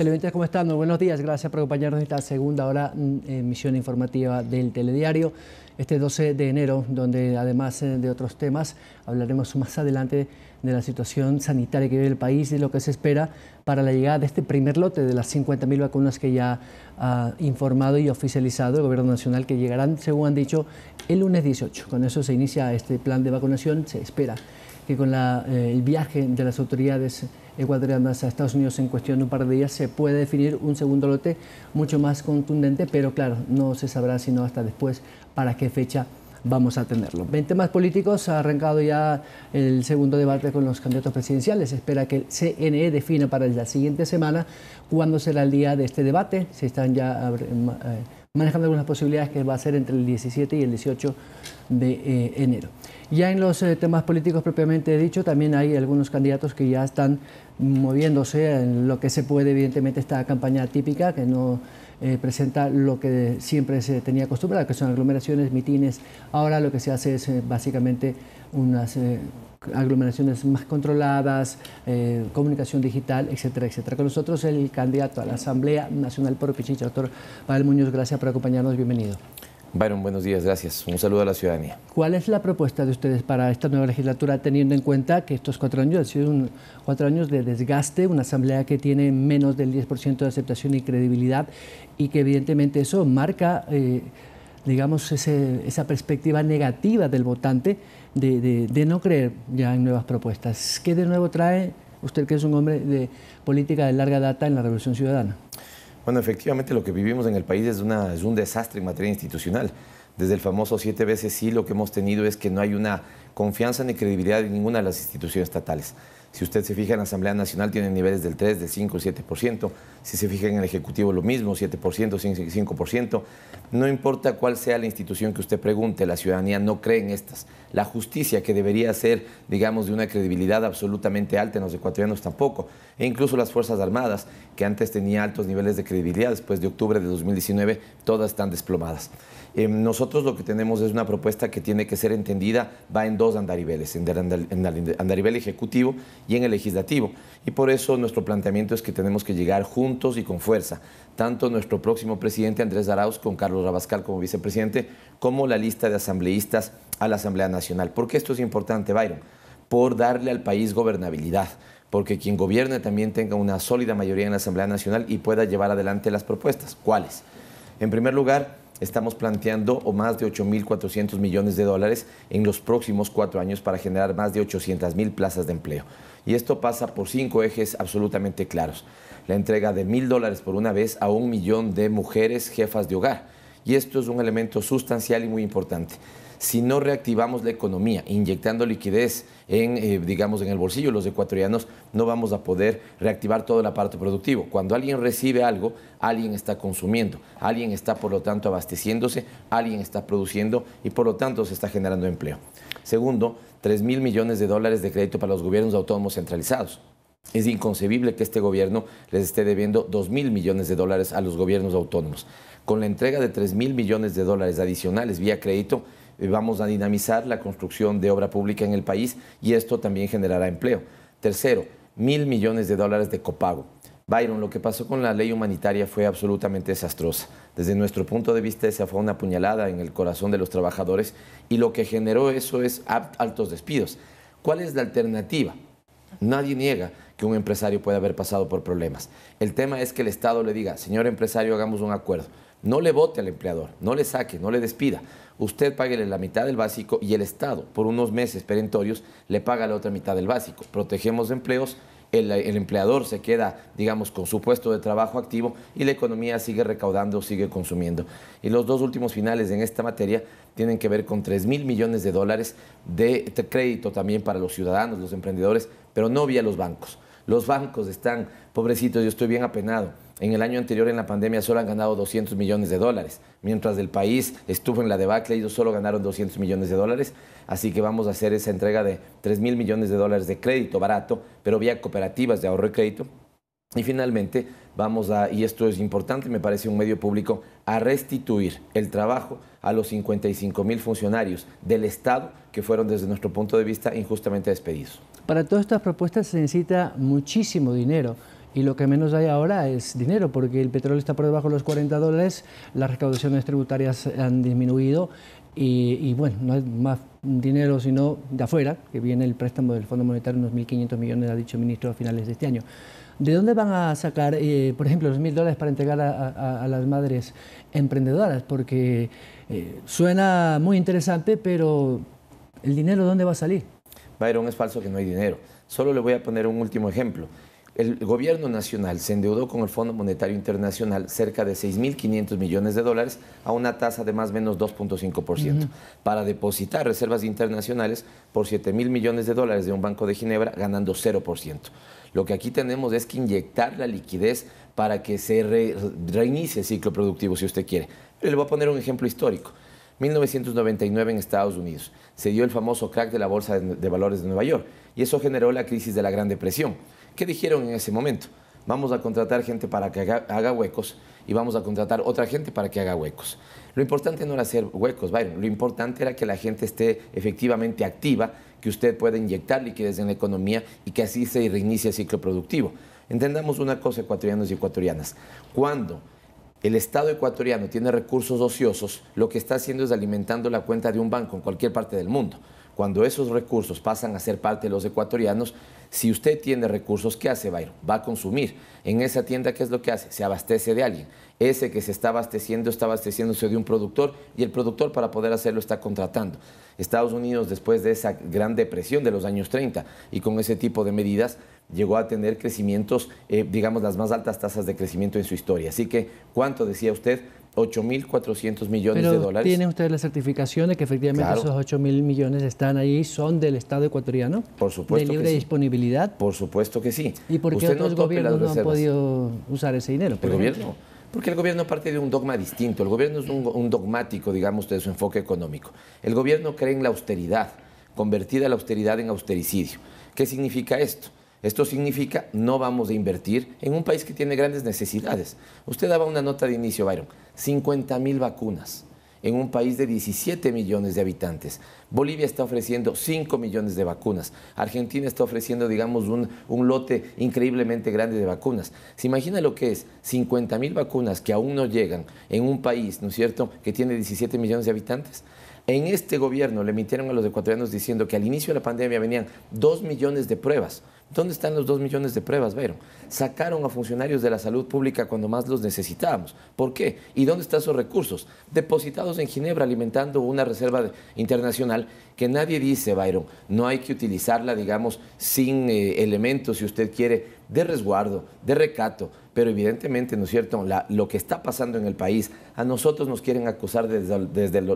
televidentes, ¿cómo están? buenos días, gracias por acompañarnos en esta segunda hora mm, en misión informativa del Telediario, este 12 de enero, donde además eh, de otros temas hablaremos más adelante de la situación sanitaria que vive el país y lo que se espera para la llegada de este primer lote de las 50.000 vacunas que ya ha informado y oficializado el Gobierno Nacional, que llegarán, según han dicho, el lunes 18. Con eso se inicia este plan de vacunación, se espera que con eh, el viaje de las autoridades ecuatorianas a Estados Unidos en cuestión de un par de días se puede definir un segundo lote mucho más contundente, pero claro, no se sabrá sino hasta después para qué fecha vamos a tenerlo. En más políticos ha arrancado ya el segundo debate con los candidatos presidenciales. Se espera que el CNE defina para la siguiente semana cuándo será el día de este debate. Se están ya eh, manejando algunas posibilidades que va a ser entre el 17 y el 18 de eh, enero. Ya en los eh, temas políticos propiamente dicho, también hay algunos candidatos que ya están moviéndose en lo que se puede, evidentemente, esta campaña típica que no eh, presenta lo que siempre se tenía acostumbrada, que son aglomeraciones, mitines. Ahora lo que se hace es eh, básicamente unas aglomeraciones más controladas, comunicación digital, etcétera, etcétera. Con nosotros el candidato a la Asamblea Nacional por Pichincha, doctor Pavel Muñoz, gracias por acompañarnos, bienvenido. Byron, buenos días, gracias. Un saludo a la ciudadanía. ¿Cuál es la propuesta de ustedes para esta nueva legislatura, teniendo en cuenta que estos cuatro años han sido cuatro años de desgaste, una asamblea que tiene menos del 10% de aceptación y credibilidad y que evidentemente eso marca, eh, digamos, esa perspectiva negativa del votante de, de no creer ya en nuevas propuestas? ¿Qué de nuevo trae usted, que es un hombre de política de larga data en la Revolución Ciudadana? Bueno, efectivamente lo que vivimos en el país es, un desastre en materia institucional. Desde el famoso siete veces sí, lo que hemos tenido es que no hay una confianza ni credibilidad en ninguna de las instituciones estatales. Si usted se fija en la Asamblea Nacional, tienen niveles del 3, del 5, 7%. Si se fija en el Ejecutivo, lo mismo, 7%, 5%. No importa cuál sea la institución que usted pregunte, la ciudadanía no cree en estas. La justicia, que debería ser, digamos, de una credibilidad absolutamente alta en los ecuatorianos tampoco. E incluso las Fuerzas Armadas, que antes tenía altos niveles de credibilidad, después de octubre de 2019, todas están desplomadas. Eh, nosotros lo que tenemos es una propuesta que tiene que ser entendida, va en dos andariveles, en el, ejecutivo y en el legislativo. Y por eso nuestro planteamiento es que tenemos que llegar juntos y con fuerza, tanto nuestro próximo presidente Andrés Arauz con Carlos Rabascal como vicepresidente, como la lista de asambleístas a la Asamblea Nacional. ¿Por qué esto es importante, Byron? Por darle al país gobernabilidad porque quien gobierne también tenga una sólida mayoría en la Asamblea Nacional y pueda llevar adelante las propuestas. ¿Cuáles? En primer lugar, estamos planteando o más de 8.400 millones de dólares en los próximos cuatro años para generar más de 800.000 plazas de empleo. Y esto pasa por cinco ejes absolutamente claros. La entrega de mil dólares por una vez a un millón de mujeres jefas de hogar. Y esto es un elemento sustancial y muy importante si no reactivamos la economía, inyectando liquidez en, eh, digamos, en el bolsillo los ecuatorianos, no vamos a poder reactivar todo el aparato productivo. Cuando alguien recibe algo, alguien está consumiendo, alguien está, por lo tanto, abasteciéndose, alguien está produciendo y, por lo tanto, se está generando empleo. Segundo, 3 mil millones de dólares de crédito para los gobiernos autónomos centralizados. Es inconcebible que este gobierno les esté debiendo 2 mil millones de dólares a los gobiernos autónomos. Con la entrega de 3 mil millones de dólares adicionales vía crédito, eh, vamos a dinamizar la construcción de obra pública en el país y esto también generará empleo. Tercero, mil millones de dólares de copago. Byron, lo que pasó con la ley humanitaria fue absolutamente desastrosa. Desde nuestro punto de vista, esa fue una puñalada en el corazón de los trabajadores y lo que generó eso es altos despidos. ¿Cuál es la alternativa? Nadie niega que un empresario puede haber pasado por problemas. El tema es que el Estado le diga, señor empresario, hagamos un acuerdo no le vote al empleador, no le saque, no le despida. Usted páguele la mitad del básico y el Estado, por unos meses perentorios, le paga la otra mitad del básico. Protegemos empleos, el, el, empleador se queda, digamos, con su puesto de trabajo activo y la economía sigue recaudando, sigue consumiendo. Y los dos últimos finales en esta materia tienen que ver con 3 mil millones de dólares de crédito también para los ciudadanos, los emprendedores, pero no vía los bancos. Los bancos están, pobrecitos, yo estoy bien apenado en el año anterior en la pandemia solo han ganado 200 millones de dólares, mientras el país estuvo en la debacle, ellos solo ganaron 200 millones de dólares, así que vamos a hacer esa entrega de 3 mil millones de dólares de crédito barato, pero vía cooperativas de ahorro y crédito. Y finalmente vamos a, y esto es importante, me parece un medio público, a restituir el trabajo a los 55 mil funcionarios del Estado que fueron desde nuestro punto de vista injustamente despedidos. Para todas estas propuestas se necesita muchísimo dinero y lo que menos hay ahora es dinero, porque el petróleo está por debajo de los 40 dólares, las recaudaciones tributarias han disminuido y, bueno, no hay más dinero sino de afuera, que viene el préstamo del Fondo Monetario, unos 1.500 millones, ha dicho el ministro, a finales de este año. ¿De dónde van a sacar, eh, por ejemplo, los mil dólares para entregar a, las madres emprendedoras? Porque eh, suena muy interesante, pero ¿el dinero dónde va a salir? Byron, es falso que no hay dinero. Solo le voy a poner un último ejemplo el gobierno nacional se endeudó con el Fondo Monetario Internacional cerca de 6.500 millones de dólares a una tasa de más o menos 2.5% para depositar reservas internacionales por 7.000 millones de dólares de un banco de Ginebra ganando 0%. Lo que aquí tenemos es que inyectar la liquidez para que se reinicie el ciclo productivo, si usted quiere. le voy a poner un ejemplo histórico. 1999 en Estados Unidos se dio el famoso crack de la Bolsa de Valores de Nueva York y eso generó la crisis de la Gran Depresión. ¿Qué dijeron en ese momento? Vamos a contratar gente para que haga, huecos y vamos a contratar otra gente para que haga huecos. Lo importante no era hacer huecos, Byron. Lo importante era que la gente esté efectivamente activa, que usted pueda inyectar liquidez en la economía y que así se reinicie el ciclo productivo. Entendamos una cosa, ecuatorianos y ecuatorianas. Cuando el Estado ecuatoriano tiene recursos ociosos, lo que está haciendo es alimentando la cuenta de un banco en cualquier parte del mundo. Cuando esos recursos pasan a ser parte de los ecuatorianos, si usted tiene recursos, ¿qué hace Bayron? Va a consumir. En esa tienda, ¿qué es lo que hace? Se abastece de alguien. Ese que se está abasteciendo está abasteciéndose de un productor y el productor para poder hacerlo está contratando. Estados Unidos, después de esa gran depresión de los años 30 y con ese tipo de medidas, llegó a tener crecimientos, eh, digamos, las más altas tasas de crecimiento en su historia. Así que, ¿cuánto decía usted? 8.400 millones de dólares. ¿Tiene usted la certificación de que efectivamente esos esos 8.000 millones están ahí, son del Estado ecuatoriano? Por supuesto. ¿De libre disponibilidad? Por supuesto que sí. ¿Y por qué otros gobiernos no han podido usar ese dinero? ¿El gobierno? Porque el gobierno parte de un dogma distinto. El gobierno es un, un dogmático, digamos, de su enfoque económico. El gobierno cree en la austeridad, convertida la austeridad en austericidio. ¿Qué significa esto? Esto significa no vamos a invertir en un país que tiene grandes necesidades. Usted daba una nota de inicio, Byron, 50 mil vacunas en un país de 17 millones de habitantes. Bolivia está ofreciendo 5 millones de vacunas. Argentina está ofreciendo, digamos, un, lote increíblemente grande de vacunas. ¿Se imagina lo que es 50 mil vacunas que aún no llegan en un país, ¿no es cierto?, que tiene 17 millones de habitantes. En este gobierno le emitieron a los ecuatorianos diciendo que al inicio de la pandemia venían 2 millones de pruebas. ¿Dónde están los dos millones de pruebas, Bayron? Sacaron a funcionarios de la salud pública cuando más los necesitábamos. ¿Por qué? ¿Y dónde están esos recursos? Depositados en Ginebra, alimentando una reserva internacional que nadie dice, Byron, no hay que utilizarla, digamos, sin eh, elementos, si usted quiere, de resguardo, de recato, pero evidentemente, ¿no es cierto?, lo que está pasando en el país, a nosotros nos quieren acusar de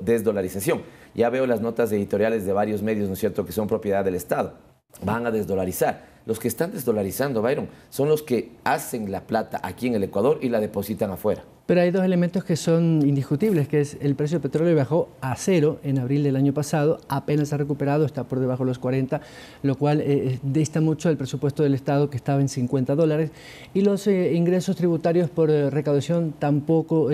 desdolarización. Ya veo las notas editoriales de varios medios, ¿no es cierto?, que son propiedad del Estado van a desdolarizar. Los que están desdolarizando, Byron, son los que hacen la plata aquí en el Ecuador y la depositan afuera. Pero hay dos elementos que son indiscutibles, que es el precio del petróleo bajó a cero en abril del año pasado, apenas ha recuperado, está por debajo de los 40, lo cual eh, eh, dista mucho del presupuesto del Estado que estaba en 50 dólares. Y los eh, ingresos tributarios por recaudación tampoco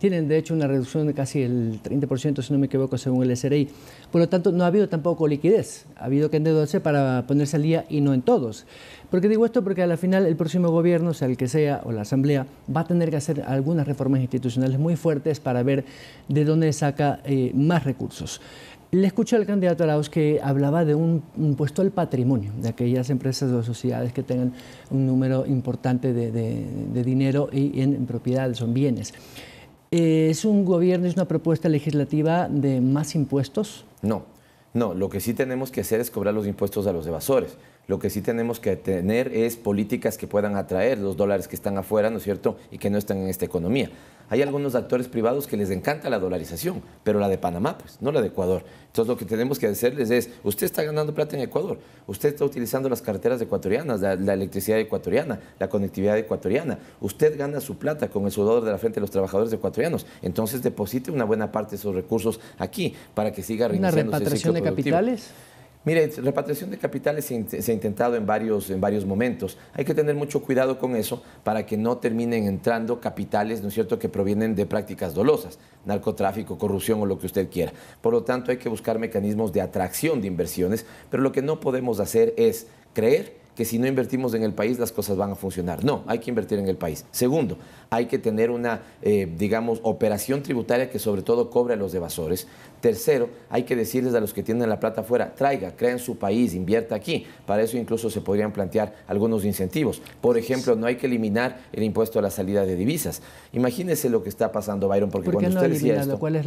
tienen, de hecho, una reducción de casi el 30%, si no me equivoco, según el SRI. Por lo tanto, no ha habido tampoco liquidez, ha habido que endeudarse para ponerse al día y no en todos. ¿Por qué digo esto? Porque al la final el próximo gobierno, sea el que sea, o la Asamblea, va a tener que hacer algunas reformas institucionales muy fuertes para ver de dónde saca eh, más recursos. Le escuché al candidato Arauz que hablaba de un impuesto al patrimonio, de aquellas empresas o sociedades que tengan un número importante de, dinero y en, propiedad, son bienes. Eh, ¿Es un gobierno, es una propuesta legislativa de más impuestos? No, no, lo que sí tenemos que hacer es cobrar los impuestos a los evasores. Lo que sí tenemos que tener es políticas que puedan atraer los dólares que están afuera, ¿no es cierto?, y que no están en esta economía. Hay algunos actores privados que les encanta la dolarización, pero la de Panamá, pues, no la de Ecuador. Entonces lo que tenemos que decirles es, usted está ganando plata en Ecuador, usted está utilizando las carteras ecuatorianas, la, electricidad ecuatoriana, la conectividad ecuatoriana, usted gana su plata con el sudor de la frente de los trabajadores ecuatorianos, entonces deposite una buena parte de esos recursos aquí para que siga reiniciando ¿Una repatriación de capitales? Mire, repatriación de capitales se, ha intentado en varios, en varios momentos. Hay que tener mucho cuidado con eso para que no terminen entrando capitales, ¿no es cierto?, que provienen de prácticas dolosas, narcotráfico, corrupción o lo que usted quiera. Por lo tanto, hay que buscar mecanismos de atracción de inversiones, pero lo que no podemos hacer es creer que si no invertimos en el país las cosas van a funcionar. No, hay que invertir en el país. Segundo, hay que tener una, eh, digamos, operación tributaria que sobre todo cobre a los evasores. Tercero, hay que decirles a los que tienen la plata afuera, traiga, crea en su país, invierta aquí. Para eso incluso se podrían plantear algunos incentivos. Por ejemplo, no hay que eliminar el impuesto a la salida de divisas. imagínense lo que está pasando, Byron, porque cuando usted decía esto... ¿Cuál es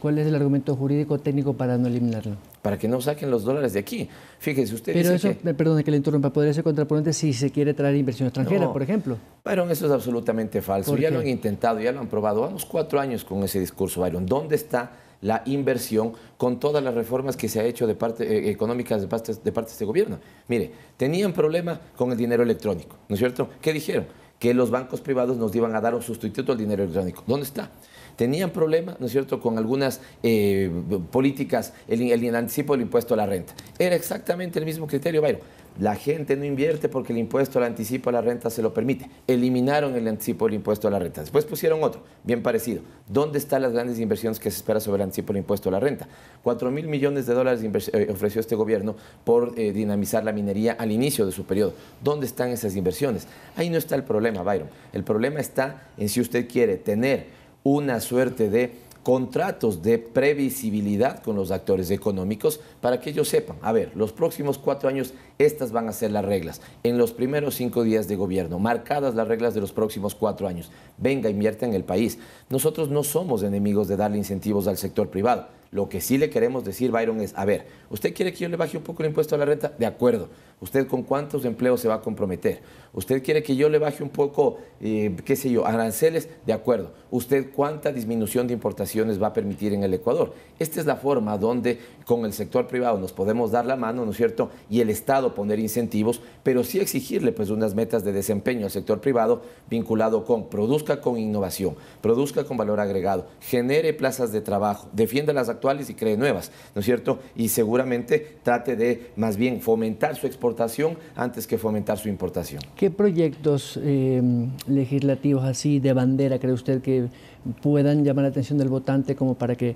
¿Cuál es el argumento jurídico técnico para no eliminarlo? Para que no saquen los dólares de aquí. Fíjese, usted Pero eso, que... Eh, que le interrumpa, podría ser contraponente si se quiere traer inversión extranjera, por ejemplo. Byron, eso es absolutamente falso. Ya lo han intentado, ya lo han probado. Vamos cuatro años con ese discurso, Byron. ¿Dónde está la inversión con todas las reformas que se ha hecho de parte, eh, eh, económicas de parte de este gobierno? Mire, tenían problema con el dinero electrónico, ¿no es cierto? ¿Qué dijeron? que los bancos privados nos iban a dar un sustituto al dinero electrónico. ¿Dónde está? Tenían problemas, ¿no es cierto?, con algunas eh, políticas, el, el, anticipo del impuesto a la renta. Era exactamente el mismo criterio, Bayron. La gente no invierte porque el impuesto al anticipo a la renta se lo permite. Eliminaron el anticipo del impuesto a la renta. Después pusieron otro, bien parecido. ¿Dónde están las grandes inversiones que se espera sobre el anticipo del impuesto a la renta? 4 mil millones de dólares eh, ofreció este gobierno por eh, dinamizar la minería al inicio de su periodo. ¿Dónde están esas inversiones? Ahí no está el problema, Byron. El problema está en si usted quiere tener una suerte de contratos de previsibilidad con los actores económicos para que ellos sepan, a ver, los próximos cuatro años estas van a ser las reglas. En los primeros cinco días de gobierno, marcadas las reglas de los próximos cuatro años, venga, invierta en el país. Nosotros no somos enemigos de darle incentivos al sector privado. Lo que sí le queremos decir, Byron, es, a ver, ¿usted quiere que yo le baje un poco el impuesto a la renta? De acuerdo, ¿Usted con cuántos empleos se va a comprometer? ¿Usted quiere que yo le baje un poco, eh, qué sé yo, aranceles? De acuerdo. ¿Usted cuánta disminución de importaciones va a permitir en el Ecuador? Esta es la forma donde con el sector privado nos podemos dar la mano, ¿no es cierto? Y el Estado poner incentivos, pero sí exigirle pues unas metas de desempeño al sector privado vinculado con produzca con innovación, produzca con valor agregado, genere plazas de trabajo, defienda las actuales y cree nuevas, ¿no es cierto? Y seguramente trate de más bien fomentar su exportación antes que fomentar su importación. ¿Qué proyectos em, legislativos así de bandera cree usted que puedan llamar la atención del votante como para que eh,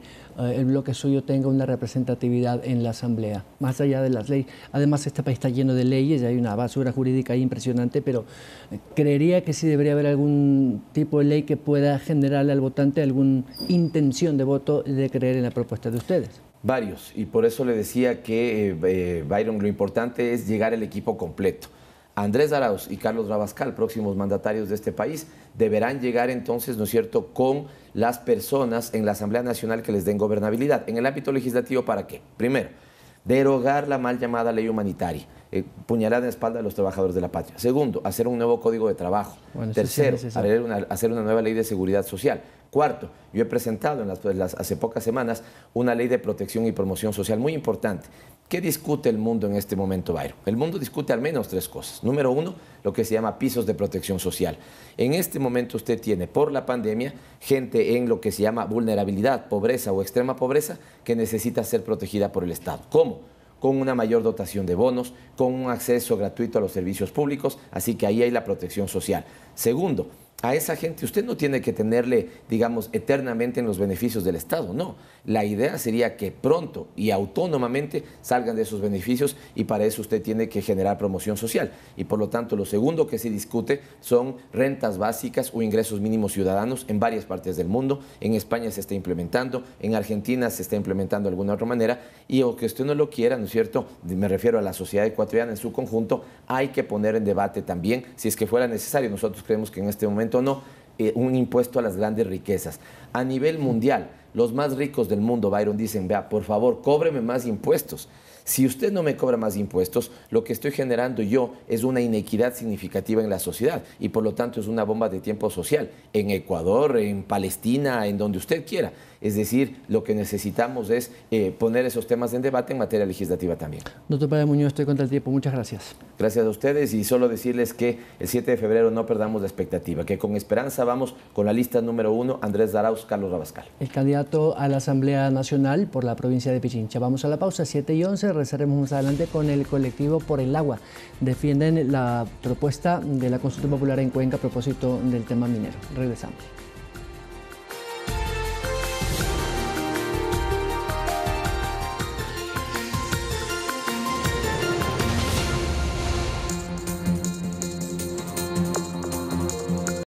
el bloque suyo tenga una representatividad en la Asamblea, más allá de las leyes. Además, este país está lleno de leyes, hay una basura jurídica ahí impresionante, pero eh, creería que sí debería haber algún tipo de ley que pueda generarle al votante alguna intención de voto de creer en la propuesta de ustedes. Varios, y por eso le decía que eh, eh, Byron, lo importante es llegar el equipo completo. Andrés Arauz y Carlos Rabascal, próximos mandatarios de este país, deberán llegar entonces, ¿no es cierto?, con las personas en la Asamblea Nacional que les den gobernabilidad. En el ámbito legislativo, ¿para qué? Primero, derogar la mal llamada ley humanitaria eh, puñalada en la espalda a los trabajadores de la patria. Segundo, hacer un nuevo código de trabajo. Tercero, hacer, una, nueva ley de seguridad social. Cuarto, yo he presentado en las, hace pocas semanas una ley de protección y promoción social muy importante. ¿Qué discute el mundo en este momento, Bayro? El mundo discute al menos tres cosas. Número uno, lo que se llama pisos de protección social. En este momento usted tiene, por la pandemia, gente en lo que se llama vulnerabilidad, pobreza o extrema pobreza que necesita ser protegida por el Estado. ¿Cómo? con una mayor dotación de bonos, con un acceso gratuito a los servicios públicos, así que ahí hay la protección social. Segundo, a esa gente usted no tiene que tenerle, digamos, eternamente en los beneficios del Estado, no. La idea sería que pronto y autónomamente salgan de esos beneficios y para eso usted tiene que generar promoción social. Y por lo tanto, lo segundo que se discute son rentas básicas o ingresos mínimos ciudadanos en varias partes del mundo. En España se está implementando, en Argentina se está implementando de alguna otra manera y aunque usted no lo quiera, ¿no es cierto? Me refiero a la sociedad ecuatoriana en su conjunto, hay que poner en debate también si es que fuera necesario. Nosotros creemos que en este momento tono eh, un impuesto a las grandes riquezas. A nivel mundial, los más ricos del mundo, Byron, dicen, vea, por favor, cóbreme más impuestos. Si usted no me cobra más impuestos, lo que estoy generando yo es una inequidad significativa en la sociedad y por lo tanto es una bomba de tiempo social en Ecuador, en Palestina, en donde usted quiera. Es decir, lo que necesitamos es eh, poner esos temas en debate en materia legislativa también. Doctor Padre Muñoz, estoy contra el tiempo. Muchas gracias. Gracias a ustedes y solo decirles que el 7 de febrero no perdamos la expectativa, que con esperanza vamos con la lista número uno, Andrés Daraus, Carlos Rabascal. El candidato a la Asamblea Nacional por la provincia de Pichincha. Vamos a la pausa, 7 y 11. Regresaremos más adelante con el colectivo Por el Agua. Defienden la propuesta de la consulta popular en Cuenca a propósito del tema minero. Regresamos.